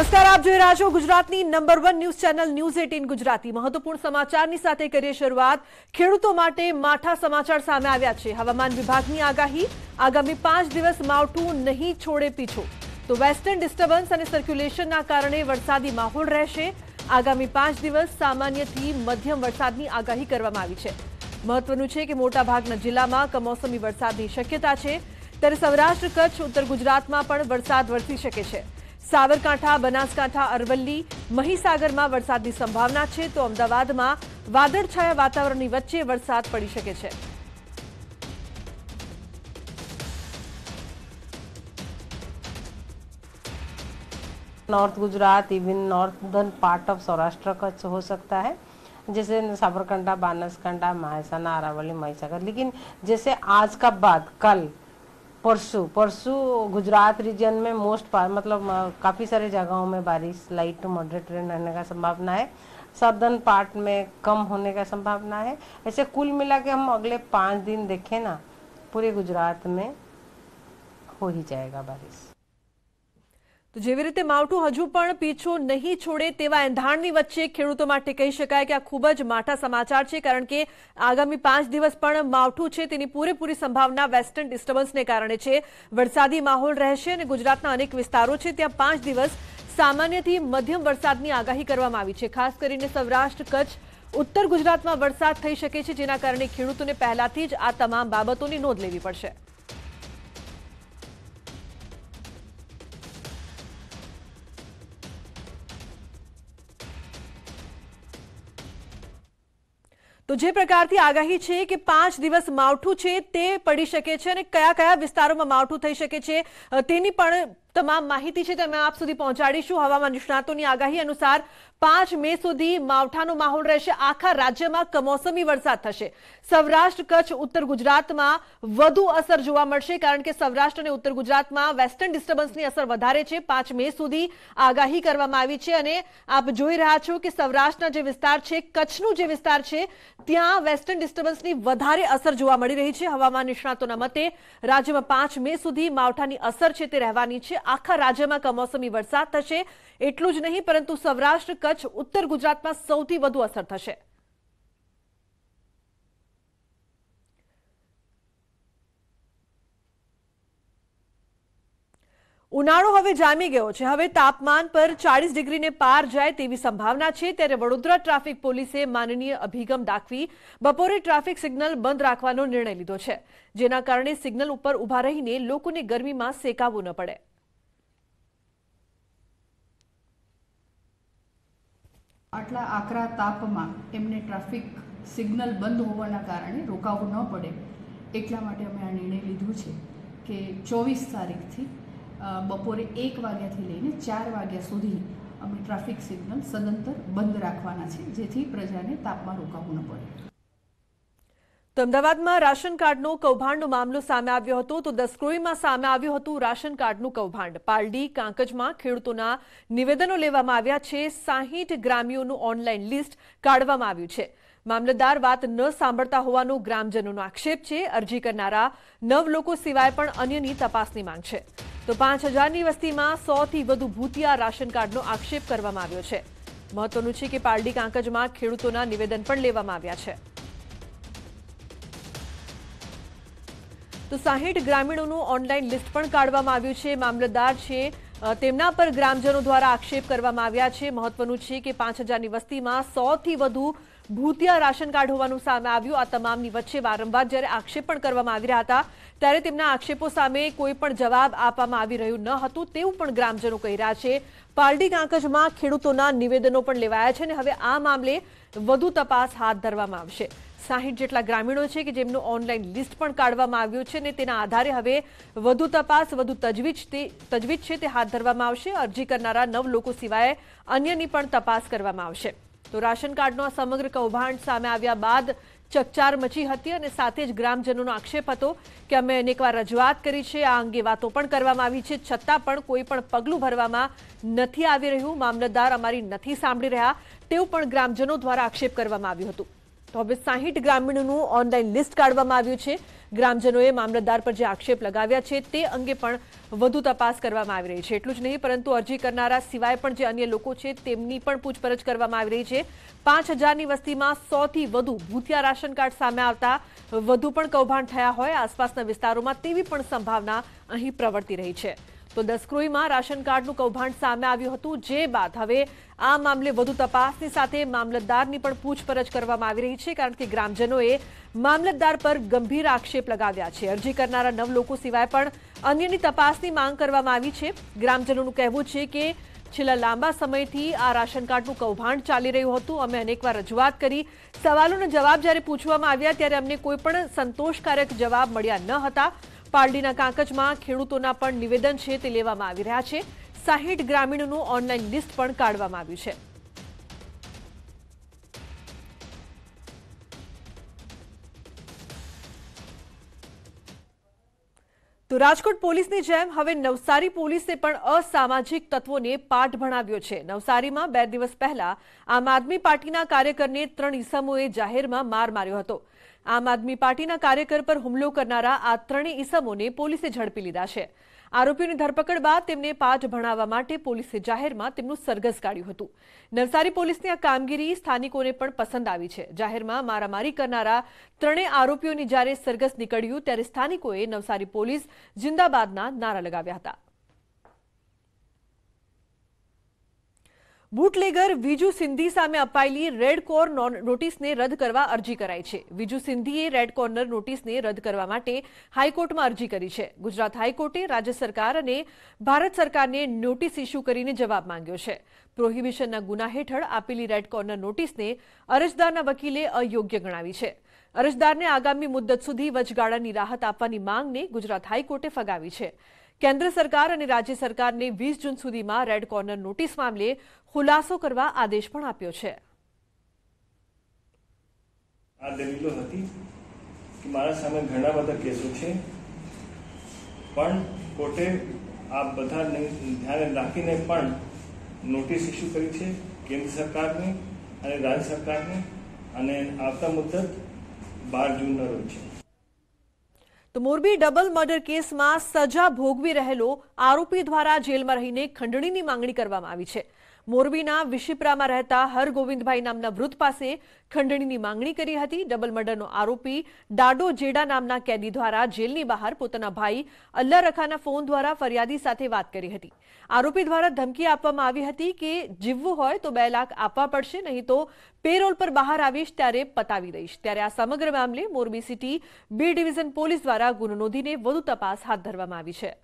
નમસ્કાર આપ જોઈ રહ્યા છો ગુજરાતની number one news channel news eighteen Gujarati મહત્વપૂર્ણ સમાચારની સાથે કરીએ શરૂઆત ખેડૂતો માટે માઠા સમાચાર સામે આવ્યા છે હવામાન વિભાગની આગાહી આગામી પાંચ દિવસ માવઠું નહીં છોડે પીછો તો વેસ્ટર્ન ડિસ્ટર્બન્સ અને સર્ક્યુલેશનના કારણે વરસાદી માહોલ રહેશે આગામી પાંચ દિવસ સામાન્યથી મધ્યમ વરસાદની આગાહી કરવામાં આવી છે મહત્વનું છે કે મોટાભાગના જિલ્લામાં કમોસમી વરસાદની શક્યતા છે ત્યારે સૌરાષ્ટ્ર કચ્છ ઉત્તર ગુજરાતમાં પણ વરસાદ વરસી શકે છે सावरकांठा બનાસકાઠા અરવલ્લી મહીસાગર માં વરસાદની સંભાવના છે તો અમદાવાદ માં વાદળછાયા વાતાવરણની વચ્ચે વરસાદ પડી શકે છે north Gujarat even northern part of Saurashtra Kutch હો سکتا છે جیسے સાબરકાંઠા બનાસકાંઠા માંસા નારાવલી મહીસાગર લેકિન જેસે આજ કા બાદ કલ परसों परसों गुजरात रीजन में मोस्ट मतलब काफ़ी सारे जगहों में बारिश लाइट टू मॉडरेट रेन रहने का संभावना है सदर्न पार्ट में कम होने का संभावना है ऐसे कुल मिला के हम अगले पाँच दिन देखें ना पूरे गुजरात में हो ही जाएगा बारिश તો જેવી રીતે માવઠું હજુ પણ પીછો નહીં છોડે તેવા એંધાણની વચ્ચે ખિડુતો માટે કહી શકાય કે આ ખૂબ જ માઠા સમાચાર છે કારણ કે આગામી 5 દિવસ પણ માવઠું છે તેની પૂરેપૂરી સંભાવના વેસ્ટર્ન ડિસ્ટર્બન્સને કારણે છે વરસાદી માહોલ રહેશે અને ગુજરાતના અનેક વિસ્તારો છે ત્યાં 5 દિવસ સામાન્યથી મધ્યમ વરસાદની આગાહી કરવામાં આવી છે ખાસ કરીને સૌરાષ્ટ્ર કચ્છ ઉત્તર ગુજરાતમાં વરસાદ થઈ શકે છે જેના કારણે ખિડુતોને પેલાથી જ આ તમામ બાબતોની નોંધ લેવી પડશે તો જે પ્રકારથી આગાહી છે કે પાંચ દિવસ માવઠું છે તે પડી શકે છે અને કયા કયા વિસ્તારોમાં માવઠું થઈ શકે છે તેની પણ તમામ માહિતી છે તે મેં આપ સુધી પહોંચાડીશુ હવામાન નિષ્ણાતોની આગાહી અનુસાર 5 મે સુધી માવઠાનો માહોલ રહેશે આખા રાજ્યમાં કમોસમી વરસાદ થશે સૌરાષ્ટ્ર કચ્છ ઉત્તર ગુજરાતમાં વધુ અસર જોવા મળશે કારણ કે સૌરાષ્ટ્રને ઉત્તર ગુજરાતમાં વેસ્ટર્ન ડિસ્ટર્બન્સની અસર વધારે છે 5 મે સુધી આગાહી કરવામાં આવી છે અને આપ જોઈ રહ્યા છો કે સૌરાષ્ટ્ર જે વિસ્તાર છે કચ્છનો જે વિસ્તાર છે ત્યાં વેસ્ટર્ન ડિસ્ટર્બન્સની વધારે અસર જોવા મળી રહી છે હવામાન નિષ્ણાતોના મતે રાજ્યમાં 5 મે સુધી માવઠાની અસર ચતે રહેવાની છે આખા રાજ્યમાં કમોસમી વરસાદ થશે એટલું જ નહીં પરંતુ સૌરાષ્ટ્ર કચ્છ ઉત્તર ગુજરાતમાં સૌથી વધુ અસર થશે ઉનાળો હવે જામી ગયો છે હવે તાપમાન પર ચાળીસ ડિગ્રીને પાર જાય તેવી સંભાવના છે ત્યારે વડોદરા ટ્રાફિક પોલીસે માનનીય અભિગમ દાખવી બપોરે ટ્રાફિક સિગ્નલ બંધ રાખવાનો નિર્ણય લીધો છે જેના કારણે સિગ્નલ ઉપર ઉભા રહીને લોકોને ગરમીમાં શેકાવવું ન પડે આટલા આકરા તાપમાં એમને ટ્રાફિક સિગ્નલ બંધ હોવાના કારણે રોકાવું ન પડે એટલા માટે અમે આ નિર્ણય લીધો છે કે ચોવીસ તારીખથી બપોરે એક વાગ્યાથી લઈને ચાર વાગ્યા સુધી અમે ટ્રાફિક સિગ્નલ સદંતર બંધ રાખવાના છે જેથી પ્રજાને તાપમાં રોકાવવું ન પડે તો અમદાવાદમાં રાશન કાર્ડનો કૌભાંડનો મામલો સામે આવ્યો હતો તો દસક્રોઈમાં સામે આવ્યું હતું રાશન કાર્ડનું કૌભાંડ પાલડી કાંકજમાં ખેડૂતોના નિવેદનો લેવામાં આવ્યા છે સાહીઠ ગ્રામ્યોનું ઓનલાઈન લિસ્ટ કાઢવામાં આવ્યું છે મામલતદાર વાત ન સાંભળતા હોવાનો ગ્રામજનોનો આક્ષેપ છે અરજી કરનારા નવ લોકો સિવાય પણ અન્યની તપાસની માંગ છે તો પાંચ હજારની વસ્તીમાં સોથી વધુ ભૂતિયા રાશન કાર્ડનો આક્ષેપ કરવામાં આવ્યો છે મહત્વનું છે કે પાલડી કાંકજમાં ખેડૂતોના નિવેદન પણ લેવામાં આવ્યા છે તો 60 ગ્રામીણોનો ઓનલાઈન લિસ્ટ પણ કાઢવામાં આવ્યો છે મામલદાર છે તેના પર ગ્રામજનો દ્વારા આક્ષેપ કરવામાં આવ્યા છે મહત્વનું છે કે 5000 નિવાસીમાં 100 થી વધુ ભૂતિયા રેશન કાર્ડ હોવાનું સામે આવ્યું આ તમામ નિવાસીવારંવાર જ્યારે આક્ષેપ પણ કરવામાં આવી રહ્યા હતા ત્યારે તેમના આક્ષેપો સામે કોઈ પણ જવાબ આપવામાં આવી રહ્યો ન હતો તેવું પણ ગ્રામજનો કહી રહ્યા છે પાલડી કાકજમાં ખેડૂતોના નિવેદનો પણ લેવાયા છે અને હવે આ મામલે વધુ તપાસ હાથ ધરવામાં આવશે સાહીઠ જેટલા ગ્રામીણો છે કે જેમનું ઓનલાઈન લિસ્ટ પણ કાઢવામાં આવ્યું છે અને તેના આધારે હવે વધુ તપાસ વધુ તજવીજ તે તજવીજ છે તે હાથ ધરવામાં આવશે અરજી કરનારા નવ લોકો સિવાય અન્યની પણ તપાસ કરવામાં આવશે તો રાશન કાર્ડનો આ સમગ્ર કૌભાંડ સામે આવ્યા બાદ ચકચાર મચી હતી અને સાથે જ ગ્રામજનોનો આક્ષેપ હતો કે અમે અનેકવાર રજૂઆત કરી છે આ અંગે વાતો પણ કરવામાં આવી છે છતાં પણ કોઈ પણ પગલું ભરવામાં નથી આવી રહ્યું મામલતદાર અમારી નથી સાંભળી રહ્યા તેવું પણ ગ્રામજનો દ્વારા આક્ષેપ કરવામાં આવ્યું હતું તો બે સાહિટ ગ્રામીણનો ઓનલાઈન લિસ્ટ કાઢવામાં આવ્યો છે ગ્રામજનોએ મામલતદાર પર જે આક્ષેપ લગાવ્યા છે તે અંગે પણ વધુ તપાસ કરવામાં આવી રહી છે એટલું જ નહીં પરંતુ અરજી કરનારા સિવાય પણ જે અન્ય લોકો છે તેમની પણ પૂછપરછ કરવામાં આવી રહી છે 5000 ની વસ્તીમાં 100 થી વધુ ભૂતિયા રેશન કાર્ડ સામે આવતા વધુ પણ કૌભાંડ થયા હોય આસપાસના વિસ્તારોમાં તેવી પણ સંભાવના અહીં પ્રવર્તી રહી છે તો દસક્રોઈમાં રાશન કાર્ડનું કૌભાંડ સામે આવ્યું હતું જે બાદ હવે આ મામલે વધુ તપાસની સાથે મામલતદારની પણ પૂછપરછ કરવામાં આવી રહી છે કારણ કે ગ્રામજનોએ મામલતદાર પર ગંભીર આક્ષેપ લગાવ્યા છે અરજી કરનારા નવ લોકો સિવાય પણ અન્યની તપાસની માંગ કરવામાં આવી છે ગ્રામજનોનું કહેવું છે કે છેલ્લા લાંબા સમયથી આ રાશન કાર્ડનું કૌભાંડ ચાલી રહ્યું હતું અમે અનેકવાર રજૂઆત કરી સવાલોનો જવાબ જ્યારે પૂછવામાં આવ્યા ત્યારે અમને કોઈ પણ સંતોષકારક જવાબ મળ્યા ન હતા પારડીના કાંકજમાં ખેડૂતોના પણ નિવેદન છે તે લેવામાં આવી રહ્યા છે સાહીઠ ગ્રામીણોનું ઓનલાઈન લિસ્ટ પણ કાઢવામાં આવ્યું છે તો રાજકોટ પોલીસની જેમ હવે નવસારી પોલીસે પણ અસામાજિક તત્વોને પાઠ ભણાવ્યો છે નવસારીમાં બે દિવસ પહેલા આમ આદમી પાર્ટીના કાર્યકરને ત્રણ ઇસમોએ જાહેરમાં માર માર્યો હતો આમ આદમી પાર્ટીના કાર્યકર પર હુમલો કરનારા આ ત્રણે ઈસમોને પોલીસે ઝડપી લીધા છે આરોપીઓની ધરપકડ બાદ તેમને પાઠ ભણાવવા માટે પોલીસે જાહેરમાં તેમનું સરઘસ કાઢ્યું હતું નવસારી પોલીસની આ કામગીરી સ્થાનિકોને પણ પસંદ આવી છે જાહેરમાં મારામારી કરનારા ત્રણેય આરોપીઓની જ્યારે સરઘસ નીકળ્યું ત્યારે સ્થાનિકોએ નવસારી પોલીસ જિંદાબાદના નારા લગાવ્યા હતા બુટલેગર વિજુ સિંધી સામે અપાયેલી રેડ કોર નોટિસને રદ કરવા અરજી કરાઈ છે વિજુ સિંધીએ રેડ કોર્નર નોટિસને રદ કરવા માટે હાઈકોર્ટમાં અરજી કરી છે ગુજરાત હાઈકોર્ટે રાજ્ય સરકાર અને ભારત સરકારને નોટિસ ઇસ્યુ કરીને જવાબ માંગ્યો છે પ્રોહિબિશનના ગુના હેઠળ આપેલી રેડ કોર્નર નોટિસને અરજદારના વકીલે અયોગ્ય ગણાવી છે અરજદારને આગામી મુદ્દત સુધી વચગાળાની રાહત આપવાની માંગને ગુજરાત હાઈકોર્ટે ફગાવી છે કેન્દ્ર સરકાર અને રાજ્ય સરકારને વીસ જૂન સુધીમાં રેડ કોર્નર નોટિસ મામલે ખુલાસો કરવા આદેશ પણ આપ્યો છે આ દલીલો હતી કે મારા સામે ઘણા બધા કેસો છે પણ કોર્ટે આ બધા ધ્યાને રાખીને પણ નોટિસ ઇસ્યુ કરી છે કેન્દ્ર સરકારની અને રાજ્ય સરકારની અને આવતા મુદત બાર જૂનના રોજ છે તો મોરબી ડબલ મર્ડર કેસમાં સજા ભોગવી રહેલો આરોપી દ્વારા જેલમાં રહીને ખંડણીની માંગણી કરવામાં આવી છે મોરબીના વિષિપરામાં રહેતા હર ગોવિંદભાઈ નામના વૃદ્ધ પાસે ખંડણીની માંગણી કરી હતી ડબલ મર્ડરનો આરોપી ડાડો જેડા નામના કેદી દ્વારા જેલની બહાર પોતાના ભાઈ અલ્લા રખાના ફોન દ્વારા ફરિયાદી સાથે વાત કરી હતી આરોપી દ્વારા ધમકી આપવામાં આવી હતી કે જીવવું હોય તો 2 લાખ આપવા પડશે નહીં તો પેરોલ પર બહાર આવીશ ત્યારે પતાવી રહીશ ત્યારે આ સમગ્ર મામલે Morbi city B division police દ્વારા ગુનો નોંધીને વન તપાસ હાથ ધરવામાં આવી છે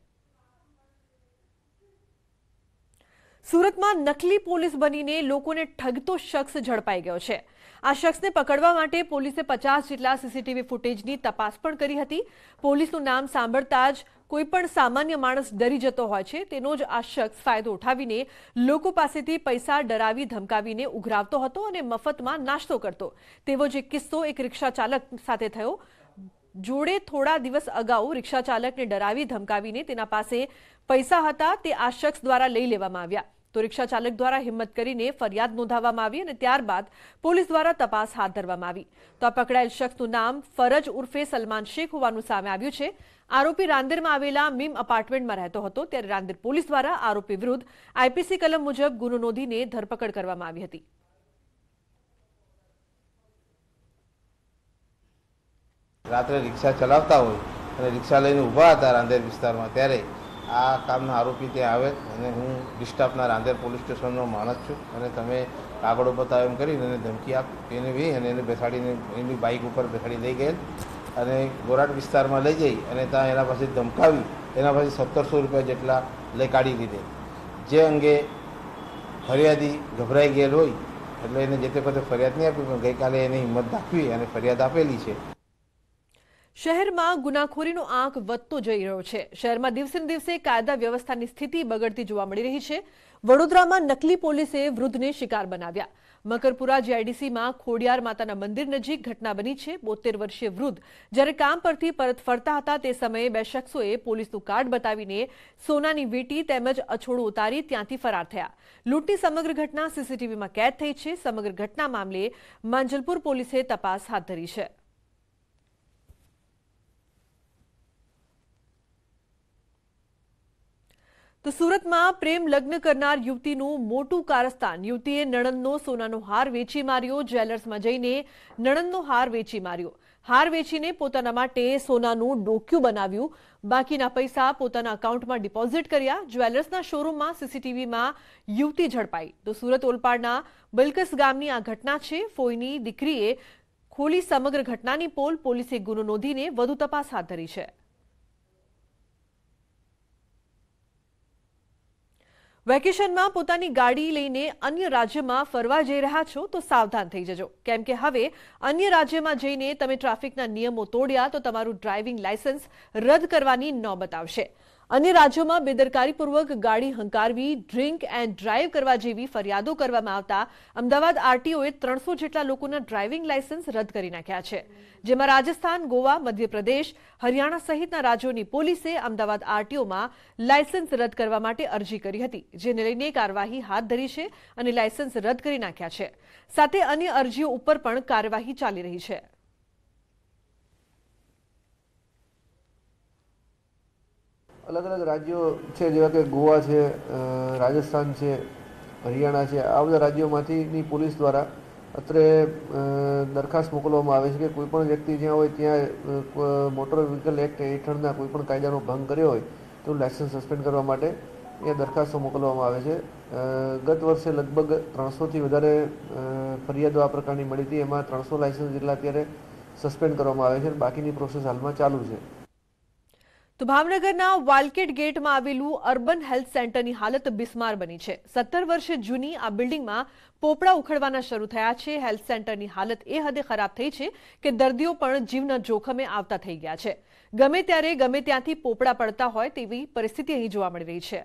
સુરતમાં નકલી પોલીસ બનીને લોકોને ઠગતો શખ્સ ઝડપાઈ ગયો છે આ શખ્સને પકડવા માટે પોલીસે પચાસ જેટલા સીસીટીવી ફૂટેજની તપાસ પણ કરી હતી પોલીસનું નામ સાંભળતા જ કોઈ પણ સામાન્ય માણસ ડરી જતો હોય છે તેનો જ આ શખ્સ ફાયદો ઉઠાવીને લોકો પાસેથી પૈસા ડરાવી ધમકાવીને ઉઘરાવતો હતો અને મફતમાં નાસ્તો કરતો તેવો જે કિસ્સો એક રિક્ષા ચાલક સાથે થયો જોડે થોડા દિવસ અગાઉ રિક્ષા ચાલકને ડરાવી ધમકાવીને તેના પાસે પૈસા હતા તે આ શખ્સ દ્વારા લઈ લેવામાં આવ્યા તો રિક્ષા દ્વારા હિંમત કરીને ફરિયાદ નોંધાવવામાં આવી અને ત્યારબાદ પોલીસ દ્વારા તપાસ હાથ ધરવામાં આવી તો આ પકડાયેલ શખ્સનું નામ ફરજ ઉર્ફે સલમાન શેખ હોવાનું સામે આવ્યું છે આરોપી રાંદેરમાં આવેલા મીમ અપાર્ટમેન્ટમાં રહેતો હતો ત્યારે રાંદેર પોલીસ દ્વારા આરોપી વિરુદ્ધ આઈપીસી કલમ મુજબ ગુનો નોંધીને ધરપકડ કરવામાં આવી હતી રાત્રે રિક્ષા ચલાવતા હોય અને રિક્ષા લઈને ઊભા હતા રાંદેર વિસ્તારમાં ત્યારે આ કામના આરોપી ત્યાં આવે અને હું ડિસ્ટાફના રાંદેર પોલીસ સ્ટેશનનો માણસ છું અને તમે કાગળો બતાવો એમ કરીને એને ધમકી આપ એને વી અને એને બેસાડીને એની બાઇક ઉપર બેસાડી લઈ ગયેલ અને ગોરાટ વિસ્તારમાં લઈ જઈ અને ત્યાં એના પાસે ધમકાવી એના પાસે સત્તરસો રૂપિયા જેટલા લઈ કાઢી લીધે જે અંગે ફરિયાદી ગભરાઈ ગયેલ હોય એટલે એને જે તે વખતે ફરિયાદ નહીં આપી પણ ગઈકાલે એને હિંમત દાખવી અને ફરિયાદ આપેલી છે શહેરમાં ગુનાખોરીનો આંક વધતો જઈ રહ્યો છે શહેરમાં દિવસે દિવસે કાયદા વ્યવસ્થાની સ્થિતિ બગડતી જોવા મળી રહી છે વડોદરામાં નકલી પોલીસે વૃદ્ધને શિકાર બનાવ્યા મકરપુરા જીઆઈડીસીમાં ખોડિયાર માતાના મંદિર નજીક ઘટના બની છે બોતેર વર્ષીય વૃદ્ધ જ્યારે કામ પરથી પરત ફરતા હતા તે સમયે બે શખ્સોએ પોલીસનું કાર્ડ બતાવીને સોનાની વીંટી તેમજ અછોડું ઉતારી ત્યાંથી ફરાર થયા લૂંટની સમગ્ર ઘટના સીસીટીવીમાં કેદ થઈ છે સમગ્ર ઘટના મામલે માંજલપુર પોલીસે તપાસ હાથ ધરી છે તો સુરતમાં પ્રેમ લગ્ન કરનાર યુવતીનું મોટું કારસ્તાન યુવતીએ નણંદનો સોનાનો હાર વેચી માર્યો જ્વેલર્સમાં જઈને નણંદનો હાર વેચી માર્યો હાર વેચીને પોતાના માટે સોનાનું ડોક્યું બનાવ્યું બાકીના પૈસા પોતાના એકાઉન્ટમાં ડિપોઝિટ કર્યા જ્વેલર્સના શોરૂમમાં સીસીટીવીમાં યુવતી ઝડપાઈ તો સુરત ઓલપાડના બલકસ ગામની આ ઘટના છે ફોઈની દીકરીએ ખોલી સમગ્ર ઘટનાની પોલ પોલીસે ગુનો નોંધીને વધુ તપાસ હાથ ધરી છે वेकेशन में પોતાની ગાડી લઈને અન્ય રાજ્યમાં ફરવા જઈ રહ્યા છો તો સાવધાન થઈ જજો કેમ કે હવે અન્ય રાજ્યમાં જઈને તમે ટ્રાફિકના નિયમો તોડ્યા તો તમારું ડ્રાઇવિંગ લાયસન્સ રદ કરવાની નોબત આવશે અન્ય રાજ્યોમાં બેદરકારીપૂર્વક ગાડી હંકારવી ડ્રિંક એન્ડ ડ્રાઈવ કરવા જેવી ફરિયાદો કરવામાં આવતા અમદાવાદ આરટીઓએ ત્રણસો જેટલા લોકોના ડ્રાઇવિંગ લાયસન્સ રદ કરી નાખ્યા છે જેમાં રાજસ્થાન ગોવા મધ્યપ્રદેશ હરિયાણા સહિતના રાજ્યોની પોલીસે અમદાવાદ આરટીઓમાં લાયસન્સ રદ કરવા માટે અરજી કરી હતી જેને લઈને કાર્યવાહી હાથ ધરી છે અને લાયસન્સ રદ કરી નાખ્યા છે સાથે અન્ય અરજીઓ ઉપર પણ કાર્યવાહી ચાલી રહી છે અલગ અલગ રાજ્યો છે જેવા કે ગોવા છે રાજસ્થાન છે હરિયાણા છે આ બધા રાજ્યોમાંથીની પોલીસ દ્વારા અત્રે દરખાસ્ત મોકલવામાં આવે છે કે કોઈપણ વ્યક્તિ જ્યાં હોય ત્યાં મોટર વ્હીકલ એક્ટ હેઠળના કોઈપણ કાયદાનો ભંગ કર્યો હોય તો લાયસન્સ સસ્પેન્ડ કરવા માટે અહીંયા દરખાસ્તો મોકલવામાં આવે છે ગત વર્ષે લગભગ ત્રણસોથી વધારે ફરિયાદો આ પ્રકારની મળી હતી એમાં ત્રણસો લાયસન્સ જેટલા અત્યારે સસ્પેન્ડ કરવામાં આવે છે બાકીની પ્રોસેસ હાલમાં ચાલુ છે તભામનગરના વાલ્કેટ ગેટમાં આવેલું अर्बन हेल्थ सेंटरની હાલત બિસ્માર બની છે 17 વર્ષે જૂની આ બિલ્ડિંગમાં પોપડા ઉખડવાના શરૂ થયા છે હેલ્થ સેન્ટરની હાલત એ હદે ખરાબ થઈ છે કે દર્દીઓ પણ જીવના જોખમે આવતા થઈ ગયા છે ગમે ત્યારે ગમે ત્યાંથી પોપડા પડતા હોય તેવી પરિસ્થિતિ અહીં જોવા મળી રહી છે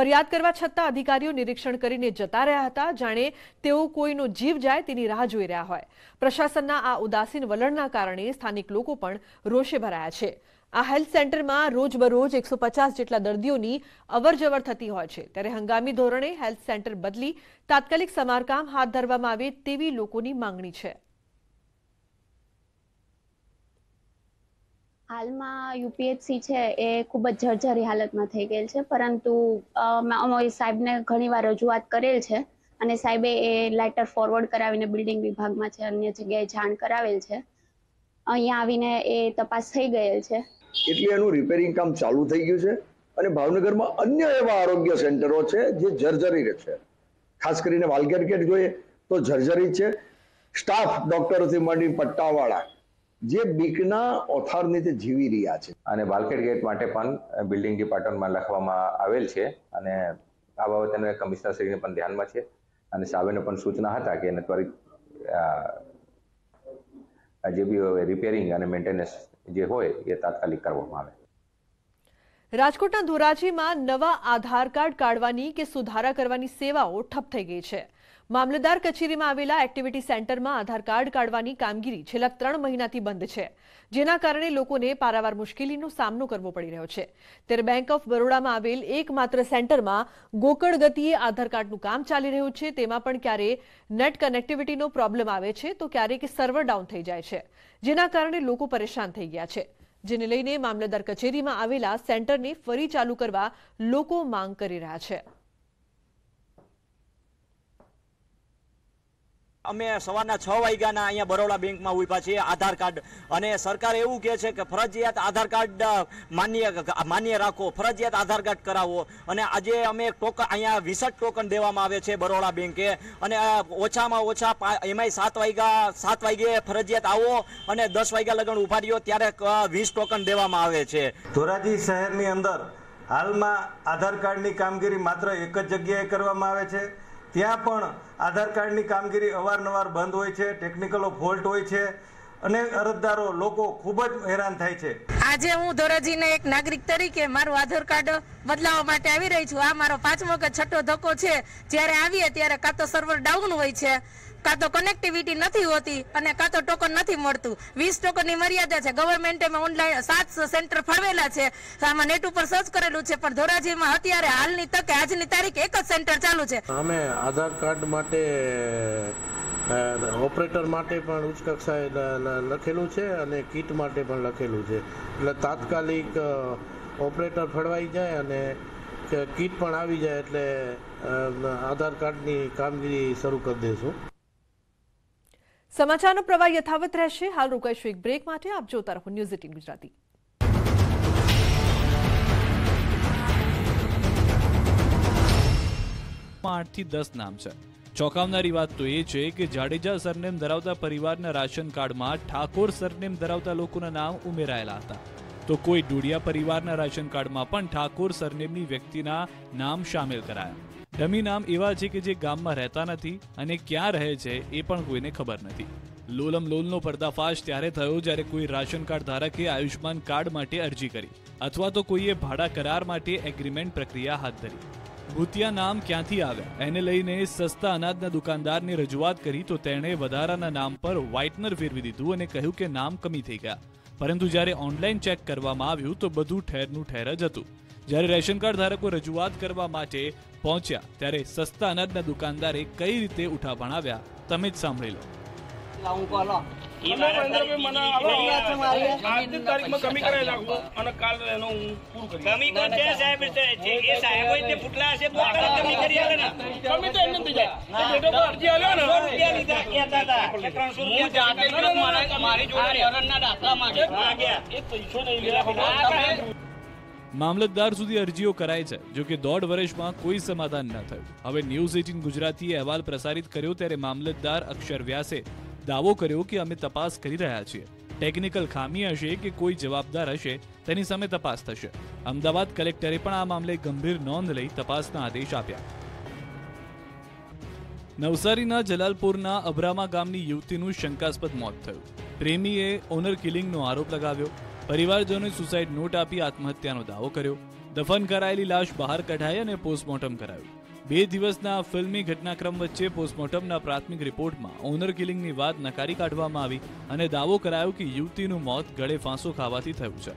ફરિયાદ કરવા છતાં અધિકારીઓ નિરીક્ષણ કરીને જતા રહ્યા હતા જાણે તેઓ કોઈનો જીવ જાય તેની રાજ હોય રહ્યા હોય પ્રશાસનના આ ઉદાસીન વલણના કારણે સ્થાનિક લોકો પણ રોષે ભરાયા છે આ હેલ્થ સેન્ટરમાં રોજબરોજ એકસો પચાસ જેટલા દર્દીઓની અવર જવર થતી હોય છે ત્યારે હંગામી ધોરણે હેલ્થ સેન્ટર બદલી તાત્કાલિક સમારકામ હાથ ધરવામાં આવે તેવી લોકોની માંગણી છે હાલમાં યુપીએચસી છે એ ખૂબ જ જર્જરી હાલતમાં થઈ ગયેલ છે પરંતુ અમારી સાહેબને ઘણીવાર રજૂઆત કરેલ છે અને સાહેબે એ લેટર ફોરવર્ડ કરાવીને બિલ્ડિંગ વિભાગમાં છે અન્ય જગ્યાએ જાણ કરાવેલ છે અહીંયા આવીને એ તપાસ થઈ ગયેલ છે એટલે એનું રિપેરિંગ કામ ચાલુ થઈ ગયું છે અને ભાવનગરમાં અન્ય એવા આરોગ્ય સેન્ટરો છે જે જર્જરી છે ખાસ કરીને વાલગેરગેટ જોઈએ તો જર્જરી છે સ્ટાફ ડોક્ટરોથી માંડી પટ્ટાવાળા જે બીકના ઓથારનીતે જીવી રહ્યા છે અને વાલકેટ ગેટ માટે પણ બિલ્ડિંગ ડિપાર્ટમેન્ટમાં લખવામાં આવેલ છે અને આ બાબતે કમિશનર કમિશનરશ્રીને પણ ધ્યાનમાં છે અને સાહેબને પણ સૂચના હતા કે એને ત્વરિત જે બી રિપેરિંગ અને મેન્ટેનન્સ જે હોય એ તાત્કાલિક કરવામાં આવે રાજકોટના ધોરાજીમાં નવા આધાર કાર્ડ કાઢવાની કે સુધારા કરવાની સેવાઓ ઠપ થઈ ગઈ છે મામલતદાર કચેરીમાં આવેલા એક્ટિવિટી સેન્ટરમાં આધાર કાર્ડ કાઢવાની કામગીરી છેલ્લા ત્રણ મહિનાથી બંધ છે જેના કારણે લોકોને પારાવાર મુશ્કેલીનો સામનો કરવો પડી રહ્યો છે ત્યારે બેંક ઓફ બરોડામાં આવેલ એકમાત્ર સેન્ટરમાં ગોકળ ગતિએ આધાર કાર્ડનું કામ ચાલી રહ્યું છે તેમાં પણ ક્યારે નેટ કનેક્ટિવિટીનો પ્રોબ્લેમ આવે છે તો ક્યારેક સર્વર ડાઉન થઈ જાય છે જેના કારણે લોકો પરેશાન થઈ ગયા છે જેને લઈને મામલતદાર કચેરીમાં આવેલા સેન્ટરને ફરી ચાલુ કરવા લોકો માંગ કરી રહ્યા છે અમે સવારના છ વાગ્યાના અહીંયા બરોડા બેંકમાં ઉભા છીએ આધાર કાર્ડ અને સરકાર એવું કહે છે કે ફરજિયાત આધાર કાર્ડ માન્ય માન્ય રાખો ફરજિયાત આધાર કાર્ડ કરાવો અને આજે અમે ટોકન અહીંયા વિસટ ટોકન દેવામાં આવે છે બરોડા બેંકે અને ઓછામાં ઓછા એમાંય સાત વાગ્યા સાત વાગ્યે ફરજિયાત આવો અને દસ વાગ્યા લગ્ન ઉભા રહ્યો ત્યારે વીસ ટોકન દેવામાં આવે છે ધોરાજી શહેરની અંદર હાલમાં આધાર કાર્ડની કામગીરી માત્ર એક જ જગ્યાએ કરવામાં આવે છે ત્યાં પણ આધાર કાર્ડની કામગીરી અવારનવાર બંધ હોય છે ટેકનિકલો ફોલ્ટ હોય છે અને અરજદારો લોકો ખૂબ જ હેરાન થાય છે આજે હું ધોરાજીના એક નાગરિક તરીકે મારું આધાર કાર્ડ બદલાવવા માટે આવી રહી છું આ મારો પાંચમો કે છઠ્ઠો ધક્કો છે જ્યારે આવીએ ત્યારે કાં તો સર્વર ડાઉન હોય છે કાં તો કનેક્ટિવિટી નથી હોતી અને કાં તો ટોકન નથી મળતું વીસ ટોકનની મર્યાદા છે ગવર્મેન્ટે ઓનલાઈન સાત સેન્ટર ફાળવેલા છે આમાં નેટ ઉપર સર્ચ કરેલું છે પણ ધોરાજીમાં અત્યારે હાલની તકે આજની તારીખે એક જ સેન્ટર ચાલુ છે અમે આધાર કાર્ડ માટે ઓપરેટર માટે પણ ઉચ્ચ કક્ષાએ લખેલું છે અને કીટ માટે પણ લખેલું છે એટલે તાત્કાલિક ઓપરેટર ફળવાઈ જાય અને કીટ પણ આવી જાય એટલે આધાર કાર્ડની કામગીરી શરૂ કરી દઈશું સમાચારનો પ્રવાહ યથાવત રહેશે હાલ રોકાયો છે એક બ્રેક માટે આપ જોતા રહો ન્યૂઝ ટીવી ગુજરાતી મારથી 10 નામ છે ચોંકાવનારી વાત તો એ છે કે જાડેજા સરનેમ ધરાવતા પરિવારના રેશન કાર્ડમાં ઠાકોર સરનેમ ધરાવતા લોકોના નામ ઉમેરાયેલા હતા તો કોઈ ડૂડિયા પરિવારના રેશન કાર્ડમાં પણ ઠાકોર સરનેમની વ્યક્તિના નામ સામેલ કરાયા ડમી નામ એવા છે કે જે ગામમાં રહેતા નથી અને ક્યાં રહે છે એ પણ કોઈને ખબર નથી લોલમ લોલનો પર્દાફાશ ત્યારે થયો જ્યારે કોઈ રાશન કાર્ડ ધારકે આયુષ્માન કાર્ડ માટે અરજી કરી અથવા તો કોઈએ ભાડા કરાર માટે એગ્રીમેન્ટ પ્રક્રિયા હાથ ધરી ભૂતિયા નામ ક્યાંથી આવ્યા એને લઈને સસ્તા અનાજના દુકાનદારને રજૂઆત કરી તો તેણે વધારાના નામ પર વ્હાઇટનર ફેરવી દીધું અને કહ્યું કે નામ કમી થઈ ગયા પરંતુ જ્યારે ઓનલાઈન ચેક કરવામાં આવ્યું તો બધું ઠેરનું ઠેર જ હતું જ્યારે રેશન કાર્ડ ધારકો રજૂઆત કરવા માટે પહોંચ્યા ત્યારે સસ્તા અનાજના દુકાનદારે કઈ રીતે ઉઠા ભણાવ્યા તમે જ સાંભળી લો મારી જોડે મામલતદાર સુધી અરજીઓ કરાય છે જો કે દોઢ વર્ષમાં કોઈ સમાધાન ન થયું હવે ન્યૂઝ એઇટીન ગુજરાતીએ અહેવાલ પ્રસારિત કર્યો ત્યારે મામલતદાર અક્ષર વ્યાસે દાવો કર્યો કે અમે તપાસ કરી રહ્યા છીએ ટેકનિકલ ખામી હશે કે કોઈ જવાબદાર હશે તેની સામે તપાસ થશે અમદાવાદ કલેક્ટરે પણ આ મામલે ગંભીર નોંધ લઈ તપાસના આદેશ આપ્યા નવસારીના જલાલપુરના અભરામા ગામની યુવતીનું શંકાસ્પદ મોત થયું પ્રેમીએ ઓનર કિલિંગનો આરોપ લગાવ્યો પરિવારજનોએ સુસાઇડ નોટ આપી આત્મહત્યાનો દાવો કર્યો દફન કરાયેલી લાશ બહાર કઢાઈ અને પોસ્ટમોર્ટમ કરાયું બે દિવસના ફિલ્મી ઘટનાક્રમ વચ્ચે પોસ્ટમોર્ટમના પ્રાથમિક રિપોર્ટમાં ઓનર કિલિંગની વાત નકારી કાઢવામાં આવી અને દાવો કરાયો કે યુવતીનું મોત ગળે ફાંસો ખાવાથી થયું છે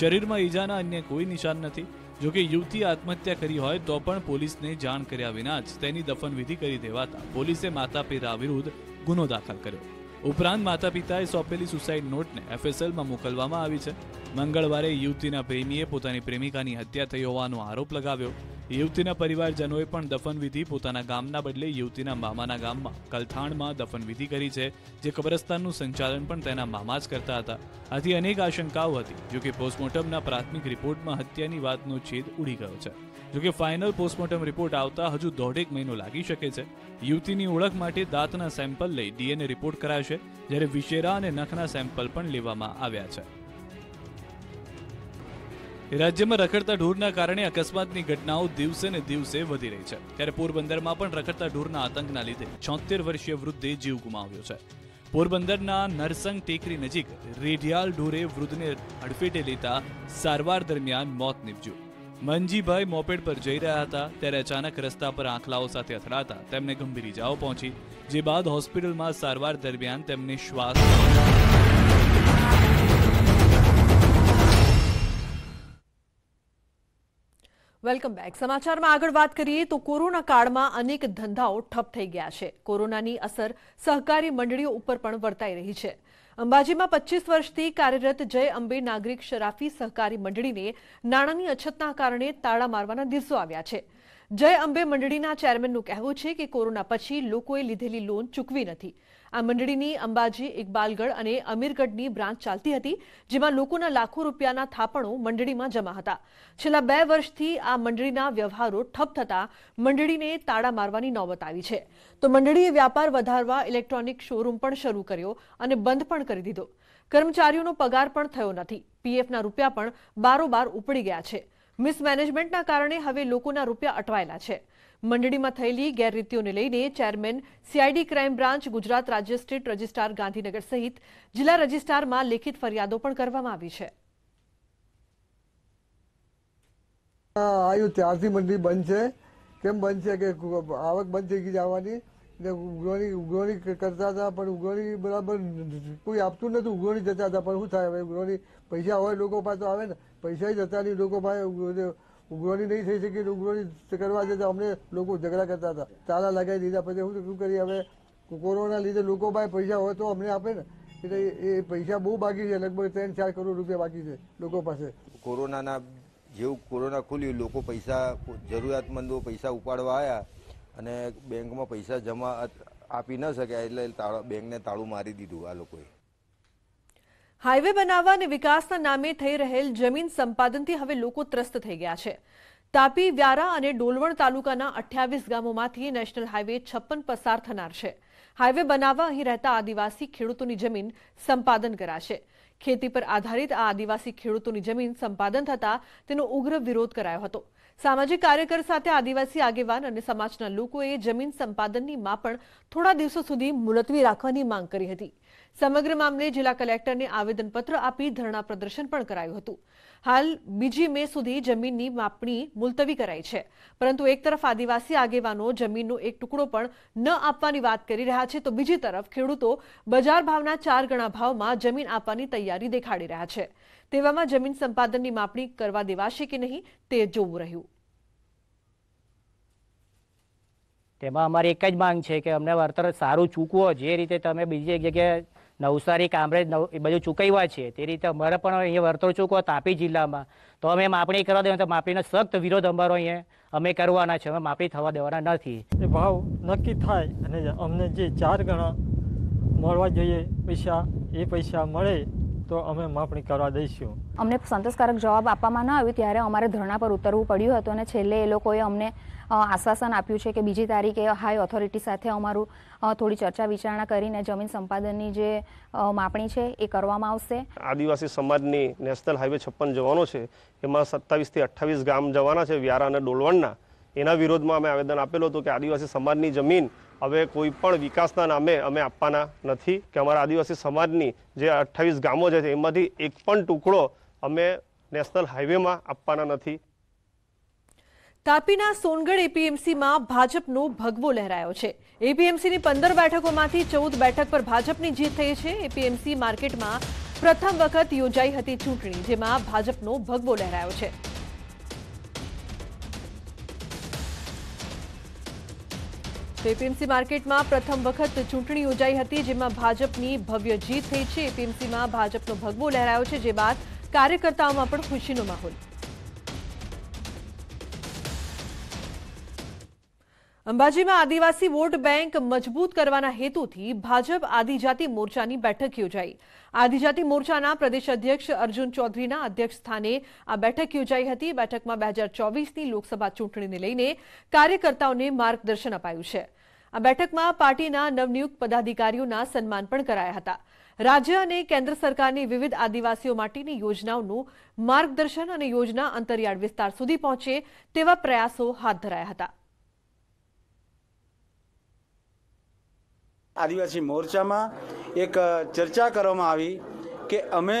શરીરમાં ઈજાના અન્ય કોઈ નિશાન નથી જોકે યુવતી આત્મહત્યા કરી હોય તો પણ પોલીસને જાણ કર્યા વિના જ તેની દફનવિધિ કરી દેવાતા પોલીસે માતા પિતા વિરુદ્ધ ગુનો દાખલ કર્યો ઉપરાંત માતા પિતાએ સોંપેલી સુસાઇડ નોટને એફએસએલમાં મોકલવામાં આવી છે મંગળવારે યુવતીના પ્રેમીએ પોતાની પ્રેમિકાની હત્યા થઈ હોવાનો આરોપ લગાવ્યો યુવતીના પરિવારજનોએ પણ દફનવિધિ પોતાના ગામના બદલે યુવતીના મામાના ગામમાં કલથાણમાં દફનવિધિ કરી છે જે કબ્રસ્તાનનું સંચાલન પણ તેના મામા જ કરતા હતા આથી અનેક આશંકાઓ હતી જોકે પોસ્ટમોર્ટમના પ્રાથમિક રિપોર્ટમાં હત્યાની વાતનો છેદ ઉડી ગયો છે જોકે ફાઇનલ પોસ્ટમોર્ટમ રિપોર્ટ આવતા હજુ દોઢેક મહિનો લાગી શકે છે યુવતીની ઓળખ માટે દાંતના સેમ્પલ લઈ ડીએનએ રિપોર્ટ કરાશે જ્યારે વિશેરા અને નખના સેમ્પલ પણ લેવામાં આવ્યા છે રાજ્યમાં રખડતા ઢોરના કારણે અકસ્માતની ઘટનાઓ દિવસે ને દિવસે વધી રહી છે ત્યારે પોરબંદરમાં પણ રખડતા ઢોરના આતંકના લીધે છોતેર વર્ષીય વૃદ્ધે જીવ ગુમાવ્યો છે પોરબંદરના નરસંગ ટેકરી નજીક રેઢિયાલ ઢોરે વૃદ્ધને હડફેટે લેતા સારવાર દરમિયાન મોત નીપજ્યું મનજીભાઈ મોપેડ પર જઈ રહ્યા હતા ત્યારે અચાનક રસ્તા પર આંખલાઓ સાથે અથડાતા તેમને ગંભીર ઇજાઓ પહોંચી જે બાદ હોસ્પિટલમાં સારવાર દરમિયાન તેમને શ્વાસ વેલકમ બેક સમાચારમાં આગળ વાત કરીએ તો કોરોના કાળમાં અનેક ધંધાઓ ઠપ થઈ ગયા છે કોરોનાની અસર સહકારી મંડળીઓ ઉપર પણ વર્તાઈ રહી છે અંબાજીમાં પચીસ વર્ષથી કાર્યરત જય અંબે નાગરિક શરાફી સહકારી મંડળીને નાણાંની અછતના કારણે તાળા મારવાના દિવસો આવ્યા છે જય અંબે મંડળીના ચેરમેનનું કહેવું છે કે કોરોના પછી લોકોએ લીધેલી લોન ચૂકવી નથી આ મંડળીની અંબાજી ઇકબાલગઢ અને અમીરગઢની બ્રાન્ચ ચાલતી હતી જેમાં લોકોના લાખો રૂપિયાના થાપણો મંડળીમાં જમા હતા છેલ્લા બે વર્ષથી આ મંડળીના વ્યવહારો ઠપ થતા મંડળીને તાળા મારવાની નોબત આવી છે તો મંડળીએ વ્યાપાર વધારવા ઇલેક્ટ્રોનિક શોરૂમ પણ શરૂ કર્યો અને બંધ પણ કરી દીધો કર્મચારીઓનો પગાર પણ થયો નથી પીએફના રૂપિયા પણ બારોબાર ઉપડી ગયા છે મિસમેનેજમેન્ટના કારણે હવે લોકોના રૂપિયા અટવાયેલા છે મંડળીમાં થયેલી ગેરરીતિઓને લઈને chairman CID crime branch Gujarat રાજ્ય સ્ટેટ રજિસ્ટ્રાર ગાંધીનગર સહિત જિલ્લા રજિસ્ટ્રારમાં લેખિત ફરિયાદો પણ કરવામાં આવી છે આવ્યું ત્યારથી મંડળી બંધ છે કેમ બંધ છે કે આવક બંધ થઈ ગઈ જવાની ને ઉઘરોણી ઉઘરોણી કરતા હતા પણ ઉઘરોણી બરાબર કોઈ આપતું નથી ઉઘરોણી જતા હતા પણ શું થાય હવે ઉઘરોણી પૈસા હોય લોકો પાસે આવે ને પૈસા જતા નહીં લોકો પાસે ઉઘરોની નહીં થઈ શકી ઉઘરોની કરવા જતા અમને લોકો ઝઘડા કરતા હતા તાળા લગાવી દીધા પછી હું શું કરીએ હવે કોરોના લીધે લોકો પાસે પૈસા હોય તો અમને આપે ને એટલે એ પૈસા બહુ બાકી છે લગભગ ત્રણ ચાર કરોડ રૂપિયા બાકી છે લોકો પાસે કોરોનાના જેવું કોરોના ખુલ્યું લોકો પૈસા જરૂરિયાતમંદો પૈસા ઉપાડવા આવ્યા અને બેંકમાં પૈસા જમા આપી ન શક્યા એટલે બેંકને તાળું મારી દીધું આ લોકોએ હાઈવે બનાવવા અને વિકાસના નામે થઈ રહેલ જમીન સંપાદનથી હવે લોકો ત્રસ્ત થઈ ગયા છે તાપી વ્યારા અને ડોલવણ તાલુકાના અઠ્યાવીસ ગામોમાંથી નેશનલ હાઈવે છપ્પન પસાર થનાર છે હાઈવે બનાવવા અહીં રહેતા આદિવાસી ખેડૂતોની જમીન સંપાદન કરાશે ખેતી પર આધારિત આ આદિવાસી ખેડૂતોની જમીન સંપાદન થતા તેનો ઉગ્ર વિરોધ કરાયો હતો સામાજિક કાર્યકર સાથે આદિવાસી આગેવાન અને સમાજના લોકોએ જમીન સંપાદનની માં પણ થોડા દિવસો સુધી મુલતવી રાખવાની માંગ કરી હતી સમગ્ર મામલે જિલ્લા કલેક્ટરને આવેદનપત્ર આપી ધરણા પ્રદર્શન પણ કરાયું હતું હાલ બીજી મે સુધી જમીનની માપણી મુલતવી કરાઈ છે પરંતુ એક તરફ આદિવાસી આગેવાનો જમીનનો એક ટુકડો પણ ન આપવાની વાત કરી રહ્યા છે તો બીજી તરફ ખેડૂતો બજાર ભાવના ચાર ગણા ભાવમાં જમીન આપવાની તૈયારી દેખાડી રહ્યા છે તેવામાં જમીન સંપાદનની માપણી કરવા દેવાશે કે નહીં તે જોવું રહ્યું તેમાં અમારી એક જ માંગ છે કે અમને વળતર સારું ચૂકવો જે રીતે તમે બીજી એક જગ્યાએ નવસારી કામરેજ નવ એ બધું ચૂકવ્યા છે તે રીતે અમારે પણ અહીંયા વળતર ચૂકવો તાપી જિલ્લામાં તો અમે માપણી કરવા દેવા તો માપણીનો સખ્ત વિરોધ અમારો અહીંયા અમે કરવાના છે અમે માપણી થવા દેવાના નથી એ ભાવ નક્કી થાય અને અમને જે ચાર ગણા મળવા જોઈએ પૈસા એ પૈસા મળે તો અમે માપણી કરવા દઈશું અમને સંતોષકારક જવાબ આપવામાં ન આવ્યું ત્યારે અમારે ધરણા પર ઉતરવું પડ્યું હતું અને છેલ્લે એ લોકોએ અમને આશ્વાસન આપ્યું છે કે બીજી તારીખે હાઈ ઓથોરિટી સાથે અમારું થોડી ચર્ચા વિચારણા કરીને જમીન સંપાદનની જે માપણી છે એ કરવામાં આવશે આદિવાસી સમાજની નેશનલ હાઈવે છપ્પન જવાનો છે એમાં સત્તાવીસથી અઠ્ઠાવીસ ગામ જવાના છે વ્યારા અને ડોલવણના એના વિરોધમાં અમે આવેદન આપેલું હતું કે આદિવાસી સમાજની જમીન હવે કોઈ પણ વિકાસના નામે અમે આપવાના નથી કે અમારા આદિવાસી સમાજની જે અઠ્ઠાવીસ ગામો છે એમાંથી એક પણ ટુકડો અમે નેશનલ હાઈવેમાં આપવાના નથી તાપીના સોનગઢ એપીએમસીમાં ભાજપનો ભગવો લહેરાયો છે એપીએમસીની પંદર બેઠકોમાંથી ચૌદ બેઠક પર ભાજપની જીત થઈ છે એપીએમસી માર્કેટમાં પ્રથમ વખત યોજાઈ હતી ચૂંટણી જેમાં ભાજપનો ભગવો લહેરાયો છે તો એપીએમસી માર્કેટમાં પ્રથમ વખત ચૂંટણી યોજાઈ હતી જેમાં ભાજપની ભવ્ય જીત થઈ છે એપીએમસીમાં ભાજપનો ભગવો લહેરાયો છે જે બાદ કાર્યકર્તાઓમાં પણ ખુશીનો માહોલ અંબાજીમાં આદિવાસી વોટ બેંક મજબૂત કરવાના હેતુથી ભાજપ આદિજાતિ મોરચાની બેઠક યોજાઈ આદિજાતિ મોરચાના પ્રદેશ અધ્યક્ષ અર્જુન ચૌધરીના અધ્યક્ષ સ્થાને આ બેઠક યોજાઈ હતી બેઠકમાં બે હજાર ચોવીસની લોકસભા ચૂંટણીને લઈને કાર્યકર્તાઓને માર્ગદર્શન અપાયું છે આ બેઠકમાં પાર્ટીના નવનિયુક્ત પદાધિકારીઓના સન્માન પણ કરાયા હતા રાજ્ય અને કેન્દ્ર સરકારની વિવિધ આદિવાસીઓ માટેની યોજનાઓનું માર્ગદર્શન અને યોજના અંતરિયાળ વિસ્તાર સુધી પહોંચે તેવા પ્રયાસો હાથ ધરાયા હતા આદિવાસી મોરચામાં એક ચર્ચા કરવામાં આવી કે અમે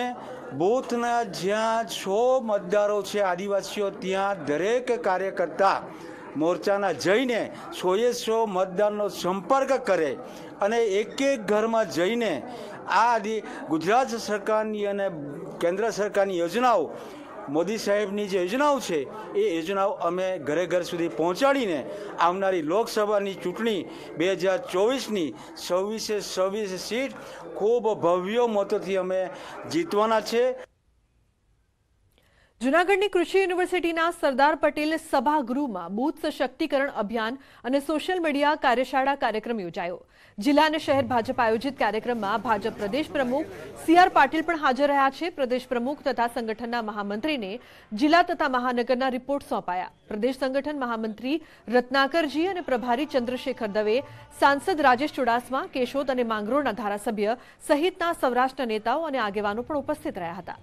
બૂથના જ્યાં છો મતદારો છે આદિવાસીઓ ત્યાં દરેક કાર્યકર્તા મોરચાના જઈને સોએ સો મતદારનો સંપર્ક કરે અને એક એક ઘરમાં જઈને આ ગુજરાત સરકારની અને કેન્દ્ર સરકારની યોજનાઓ મોદી સાહેબની જે યોજનાઓ છે એ યોજનાઓ અમે ઘરે ઘર સુધી પહોંચાડીને આવનારી લોકસભાની ચૂંટણી બે હજાર ચોવીસની છવ્વીસે છવ્વીસ સીટ ખૂબ ભવ્ય મતોથી અમે જીતવાના છે જૂનાગઢની કૃષિ યુનિવર્સિટીના સરદાર પટેલ સભાગૃહમાં બૂથ સશક્તિકરણ અભિયાન અને સોશિયલ મીડિયા કાર્યશાળા કાર્યક્રમ યોજાયો જિલ્લા અને શહેર ભાજપ આયોજિત કાર્યક્રમમાં ભાજપ પ્રદેશ પ્રમુખ સી આર પાટીલ પણ હાજર રહ્યા છે પ્રદેશ પ્રમુખ તથા સંગઠનના મહામંત્રીને જિલ્લા તથા મહાનગરના રિપોર્ટ સોંપાયા પ્રદેશ સંગઠન મહામંત્રી રત્નાકરજી અને પ્રભારી ચંદ્રશેખર દવે સાંસદ રાજેશ ચુડાસમા કેશોદ અને માંગરોળના ધારાસભ્ય સહિતના સૌરાષ્ટ્ર નેતાઓ અને આગેવાનો પણ ઉપસ્થિત રહ્યા હતા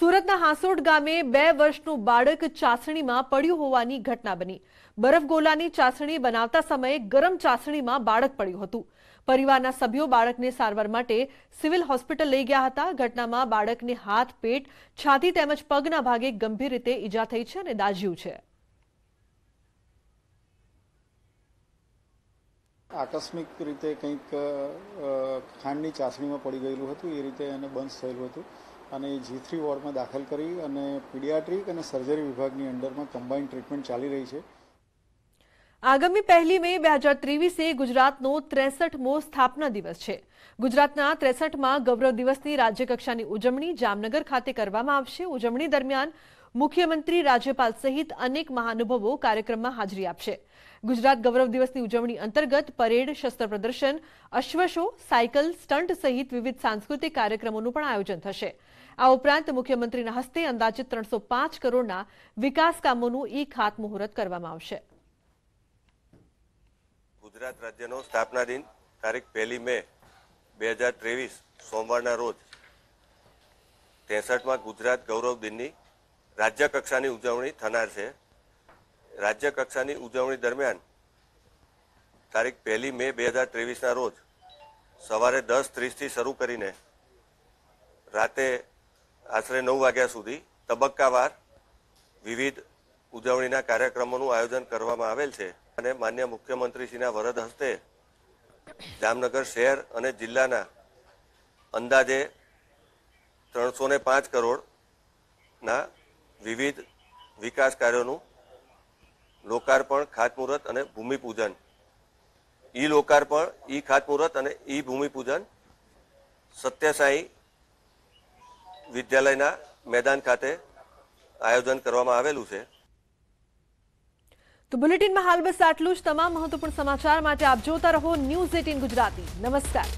સુરતના હાંસોડ ગામે બે વર્ષનું બાળક ચાસણીમાં પડ્યું હોવાની ઘટના બની બરફગોલાની ચાસણી બનાવતા સમયે ગરમ ચાસણીમાં બાળક પડ્યું હતું પરિવારના સભ્યો બાળકને સારવાર માટે સિવિલ હોસ્પિટલ લઈ ગયા હતા ઘટનામાં બાળકને હાથ પેટ છાતી તેમજ પગના ભાગે ગંભીર રીતે ઈજા થઈ છે અને દાઝ્યું છે આકસ્મિક રીતે કંઈક ખાંડની ચાસણીમાં પડી ગયેલું હતું એ રીતે એને બંધ થયેલું હતું અને જી થ્રી વોર્ડમાં દાખલ કરી અને પીડિયાટ્રિક અને સર્જરી વિભાગની અંડરમાં કમ્બાઇન્ડ ટ્રીટમેન્ટ ચાલી રહી છે આગામી પહેલી મે બે હજાર ત્રેવીસે ગુજરાતનો ત્રેસઠમો સ્થાપના દિવસ છે ગુજરાતના ત્રેસઠમાં ગૌરવ દિવસની રાજ્યકક્ષાની ઉજવણી જામનગર ખાતે કરવામાં આવશે ઉજવણી દરમિયાન મુખ્યમંત્રી રાજ્યપાલ સહિત અનેક મહાનુભવો કાર્યક્રમમાં હાજરી આપશે ગુજરાત ગૌરવ દિવસની ઉજવણી અંતર્ગત પરેડ શસ્ત્ર પ્રદર્શન અશ્વશો સાયકલ સ્ટન્ટ સહિત વિવિધ સાંસ્કૃતિક કાર્યક્રમોનું પણ આયોજન થશે આ ઉપરાંત મુખ્યમંત્રીના હસ્તે અંદાજિત ત્રણસો પાંચ કરોડના વિકાસ કામોનું ઈ ખાતમુહૂર્ત કરવામાં આવશે ગુજરાત રાજ્યનો સ્થાપના દિન તારીખ પહેલી મે બે હજાર ત્રેવીસ સોમવારના રોજ ત્રેસઠમાં ગુજરાત ગૌરવ દિનની રાજ્ય કક્ષાની ઉજવણી થનાર છે રાજ્ય કક્ષાની ઉજવણી દરમિયાન તારીખ પહેલી મે બે હજાર ત્રેવીસના રોજ સવારે દસ ત્રીસથી શરૂ કરીને રાતે આશરે નવ વાગ્યા સુધી તબક્કાવાર વિવિધ ઉજવણીના કાર્યક્રમોનું આયોજન કરવામાં આવેલ છે અને માન્ય મુખ્યમંત્રીશ્રીના વરદ હસ્તે જામનગર શહેર અને જિલ્લાના અંદાજે ત્રણસો ને પાંચ કરોડના વિવિધ વિકાસ કાર્યોનું લોકાર્પણ ખાતમુહૂર્ત અને ભૂમિપૂજન ઈ લોકાર્પણ ઈ ખાતમુહૂર્ત અને ઈ ભૂમિપૂજન સત્યસાઈ વિદ્યાલયના મેદાન ખાતે આયોજન કરવામાં આવેલું છે તો બુલેટિનમાં હાલ બસ આટલું જ તમામ મહત્વપૂર્ણ સમાચાર માટે આપ જોતા રહો ન્યૂઝ એટીન ગુજરાતી નમસ્કાર